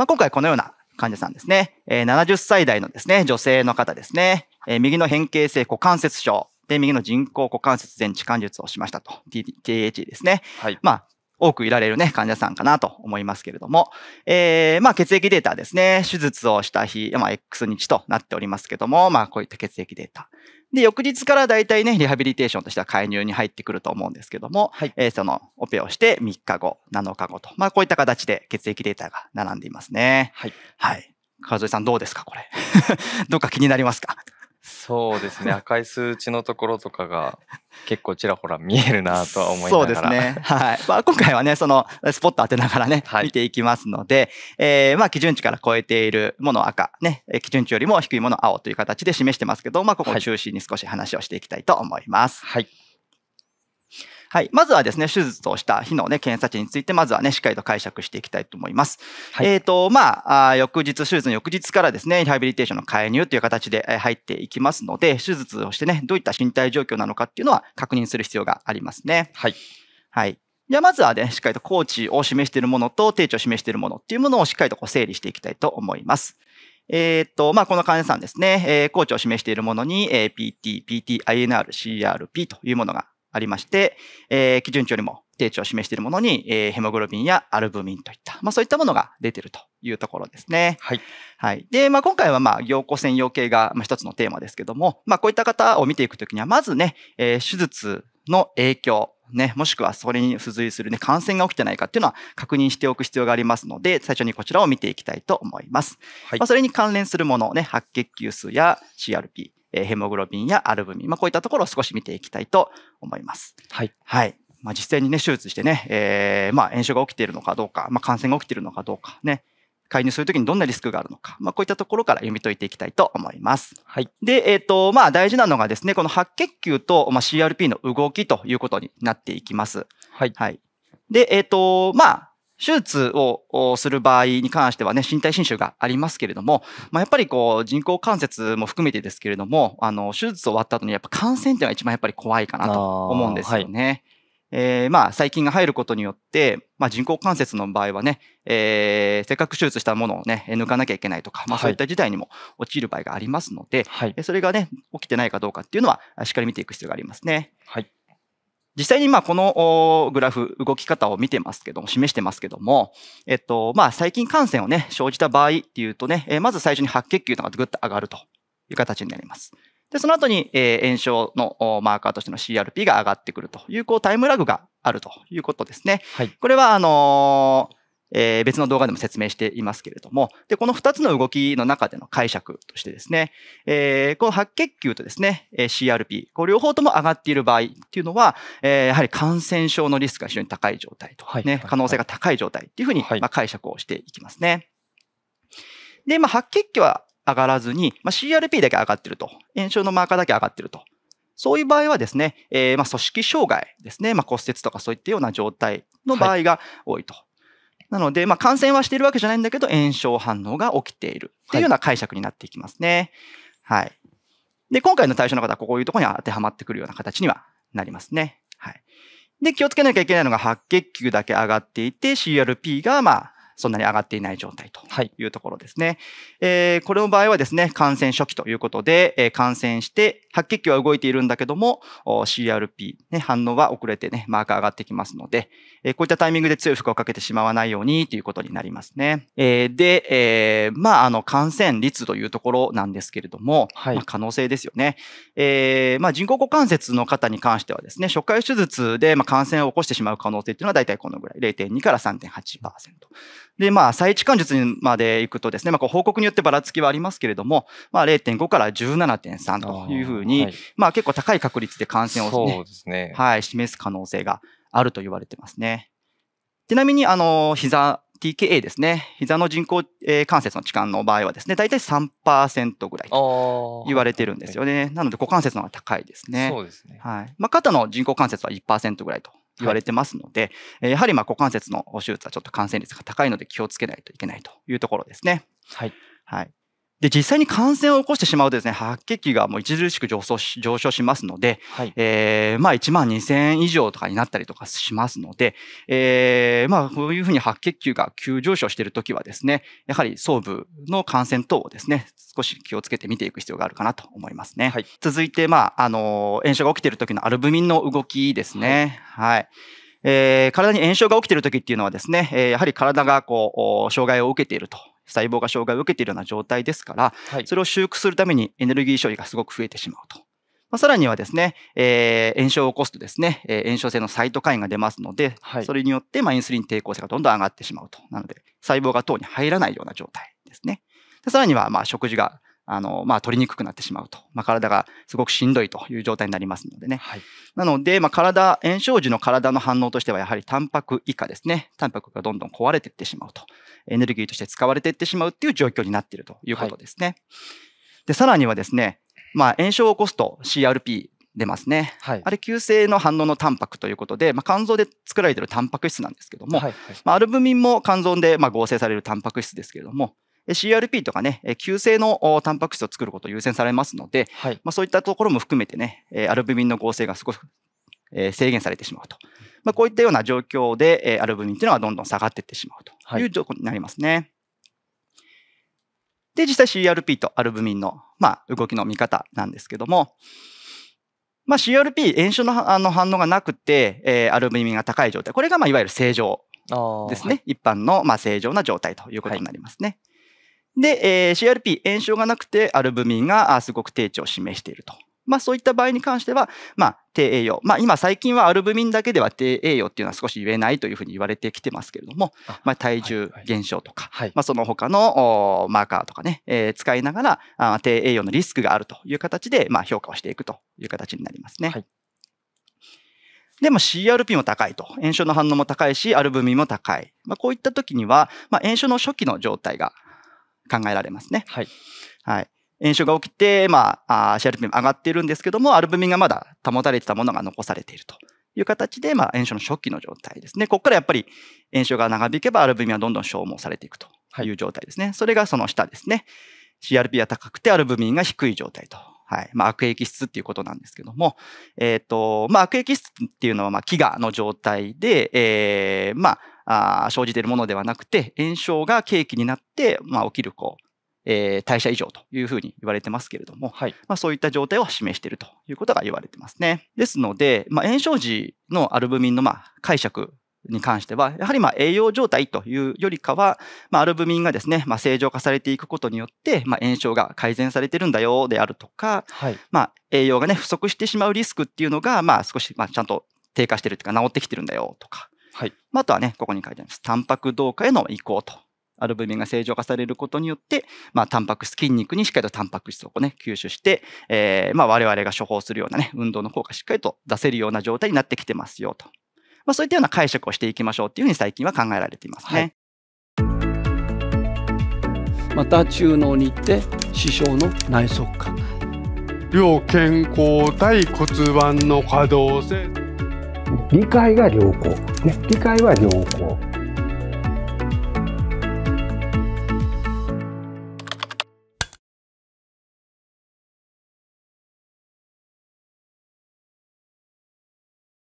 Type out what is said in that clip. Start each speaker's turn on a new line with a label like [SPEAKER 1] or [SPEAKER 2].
[SPEAKER 1] まあ、今回このような患者さんですね。えー、70歳代のですね、女性の方ですね。えー、右の変形性股関節症。で、右の人工股関節全置関術をしましたと。TH ですね。はい、まあ、多くいられるね、患者さんかなと思いますけれども、えー、まあ、血液データですね、手術をした日、まあ、X 日となっておりますけども、まあ、こういった血液データ。で、翌日から大体ね、リハビリテーションとしては介入に入ってくると思うんですけども、はい、えー、そのオペをして3日後、7日後と、まあこういった形で血液データが並んでいますね。はい。はい。川添さんどうですかこれ。どっか気になりますかそうですね 赤い数値のところとかが結構ちらほら見えるなとは思いながらそうですね、はいまあ、今回はねそのスポット当てながらね、はい、見ていきますので、えー、まあ、基準値から超えているもの赤、ね、基準値よりも低いもの青という形で示してますけど、まあ、ここを中心に少し話をしていきたいと思います。はいはい。まずはですね、手術をした日のね、検査値について、まずはね、しっかりと解釈していきたいと思います。はい、えっ、ー、と、まあ、翌日、手術の翌日からですね、リハビリテーションの介入という形で入っていきますので、手術をしてね、どういった身体状況なのかっていうのは確認する必要がありますね。はい。はい。じゃあ、まずはね、しっかりと高知を示しているものと、定値を示しているものっていうものをしっかりとこう整理していきたいと思います。えっ、と、まあ、この患者さんですね、えー、コーチを示しているものに、えー、PT、PT、INR、CRP というものがありまして、えー、基準値よりも低値を示しているものに、えー、ヘモグロビンやアルブミンといった、まあ、そういったものが出てるというところですね。はい。はい。で、まあ、今回は、まあ、凝固線養系が、まあ、一つのテーマですけども、まあ、こういった方を見ていくときには、まずね、えー、手術の影響、ね、もしくはそれに付随する、ね、感染が起きてないかっていうのは確認しておく必要がありますので、最初にこちらを見ていきたいと思います。はい、まあ、それに関連するもの、ね、白血球数や CRP、えヘモグロビンやアルブミン、まあ、こういったところを少し見ていきたいと思います。はい。はい。まあ、実際にね、手術してね、えー、まあ、炎症が起きているのかどうか、まあ、感染が起きているのかどうか、ね、介入するときにどんなリスクがあるのか、まあ、こういったところから読み解いていきたいと思います。はい。で、えっ、ー、と、まあ、大事なのがですね、この白血球と、まあ、CRP の動きということになっていきます。はい。はい。で、えっ、ー、と、まあ、手術をする場合に関してはね、身体侵襲がありますけれども、まあ、やっぱりこう、人工関節も含めてですけれども、あの、手術終わった後にやっぱ感染というのが一番やっぱり怖いかなと思うんですよね。えー、まあ、細菌が入ることによって、まあ、人工関節の場合はね、えー、せっかく手術したものをね、抜かなきゃいけないとか、まあ、そういった事態にも陥る場合がありますので、はい、それがね、起きてないかどうかっていうのは、しっかり見ていく必要がありますね。はい。実際にまあこのグラフ、動き方を見てますけども、示してますけども、えっと、まあ細菌感染をね、生じた場合っていうとね、えまず最初に白血球とかぐっと上がるという形になります。で、その後に、え炎症のマーカーとしての CRP が上がってくるという、こうタイムラグがあるということですね。はい、これは、あのーえー、別の動画でも説明していますけれども、で、この2つの動きの中での解釈としてですね、えー、この白血球とですね、え CRP、こう両方とも上がっている場合っていうのは、えー、やはり感染症のリスクが非常に高い状態と、ね、はい、可能性が高い状態っていうふうに、ま解釈をしていきますね。で、まあ、白血球は上がらずに、まあ、CRP だけ上がってると、炎症のマーカーだけ上がってると。そういう場合はですね、えー、まあ組織障害ですね、まあ、骨折とかそういったような状態の場合が多いと。はいなので、まあ、感染はしているわけじゃないんだけど、炎症反応が起きているっていうような解釈になっていきますね。はい。で、今回の対象の方は、こういうところに当てはまってくるような形にはなりますね。はい。で、気をつけなきゃいけないのが、白血球だけ上がっていて、CRP が、まあ、そんなに上がっていない状態というところですね。はい、えー、これの場合はですね、感染初期ということで、えー、感染して、白血球は動いているんだけども、CRP、ね、反応は遅れてね、マーカー上がってきますので、えこういったタイミングで強い負荷をかけてしまわないようにということになりますね。えで、えまあ、あの、感染率というところなんですけれども、はい、ま可能性ですよね。えまあ、人工股関節の方に関してはですね、初回手術で、ま感染を起こしてしまう可能性っていうのは大体このぐらい、0.2から3.8%。で、まあ、再置換術にまで行くとですね、まあ、こう報告によってばらつきはありますけれども、まあ、0.5から17.3というふううに、はい、まあ結構高い確率で感染を、ね、ですねはい、示す可能性があると言われてますね。ちなみに、あの、膝、TKA ですね。膝の人工、えー、関節の置換の場合はですね、大体3%ぐらい言われてるんですよね。なので股関節の方が高いですね。そうですね。はい。まあ、肩の人工関節は1%ぐらいと言われてますので、はい、やはりまあ股関節の手術はちょっと感染率が高いので気をつけないといけないというところですね。はい。はい。で、実際に感染を起こしてしまうとですね、白血球がもう著しく上昇し上昇しますので、はい、えー、まあ1万2000以上とかになったりとかしますので、えー、まあこういうふうに白血球が急上昇しているときはですね、やはり総部の感染等をですね、少し気をつけて見ていく必要があるかなと思いますね。はい、続いて、まあ、あの、炎症が起きているときのアルブミンの動きですね。はい、はいえー、体に炎症が起きているきっていうのはですね、えー、やはり体がこう、障害を受けていると細胞が障害を受けているような状態ですから、はい、それを修復するためにエネルギー消費がすごく増えてしまうと。まあ、さらにはですね、えー、炎症を起こすとですね、えー、炎症性のサイトカインが出ますので、はい、それによって、まあ、インスリン抵抗性がどんどん上がってしまうと。なので、細胞が糖に入らないような状態ですね。でさらには、ま食事があの、まあ、取りにくくなってしまうと。まあ、体がすごくしんどいという状態になりますのでね。はい、なので、まあ、体、炎症時の体の反応としては、やはりタンパク以下ですね。タンパクがどんどん壊れていってしまうと。エネルギーとして使われていってしまうっていう状況になっているということですね。はい、で、さらにはですね、まあ、炎症を起こすと CRP 出ますね、はい、あれ急性の反応のタンパクということで、まあ、肝臓で作られているタンパク質なんですけども、はいはい、まあ、アルブミンも肝臓でま合成されるタンパク質ですけれども CRP とかね、急性のタンパク質を作ることを優先されますので、はい、まあ、そういったところも含めてね、アルブミンの合成がすごく制限されてしまうと。まあ、こういったような状況で、アルブミンというのはどんどん下がっていってしまうという状況になりますね。はいで、実際 CRP とアルブミンの、まあ、動きの見方なんですけども、まあ、CRP、炎症のあの反応がなくて、えー、アルブミンが高い状態、これが、まあ、いわゆる正常ですね。はい、一般の、まあ、正常な状態ということになりますね。はいで、えー、CRP、炎症がなくてアルブミンがすごく低値を示していると。まあそういった場合に関しては、まあ低栄養。まあ今最近はアルブミンだけでは低栄養っていうのは少し言えないというふうに言われてきてますけれども、まあ体重減少とか、はいはい、まあその他のマーカーとかね、えー、使いながらあ低栄養のリスクがあるという形で、まあ評価をしていくという形になりますね。はいでも CRP も高いと。炎症の反応も高いし、アルブミンも高い。まあ、こういった時には、まあ、炎症の初期の状態が考えられますね。はい。はい。炎症が起きて、まあ、CRP も上がっているんですけども、アルブミンがまだ保たれてたものが残されているという形で、まあ、炎症の初期の状態ですね。ここからやっぱり炎症が長引けば、アルブミンはどんどん消耗されていくという状態ですね。はい、それがその下ですね。CRP が高くて、アルブミンが低い状態と。はい。まあ、悪液質っていうことなんですけども、えっ、ー、と、まあ、悪液質っていうのは、まあ、飢餓の状態で、えー、まあ、あ生じているものではなくて、炎症が契機になって、まあ、起きるこう、えー、代謝異常というふうに言われてますけれども、はいまあ、そういった状態を示しているということが言われてますね。ですので、まあ、炎症時のアルブミンのまあ解釈に関しては、やはりまあ栄養状態というよりかは、まあ、アルブミンがですね、まあ、正常化されていくことによって、まあ、炎症が改善されてるんだよであるとか、はいまあ、栄養がね、不足してしまうリスクっていうのが、まあ、少しまあちゃんと低下してるというか治ってきてるんだよとか、はい、あとはね、ここに書いてあります。タンパク同化への移行と。アルブミンが正常化されることによって、まあ、タンパク質、筋肉にしっかりとタンパク質をね、吸収して、えれまあ、が処方するようなね、運動の効果しっかりと出せるような状態になってきてますよと。まあ、そういったような解釈をしていきましょうというふうに最近は考えられていますね。はい、また中脳に行って、師匠の内側下。両肩甲対骨盤の可動性。理解が良好。ね、理解は良好。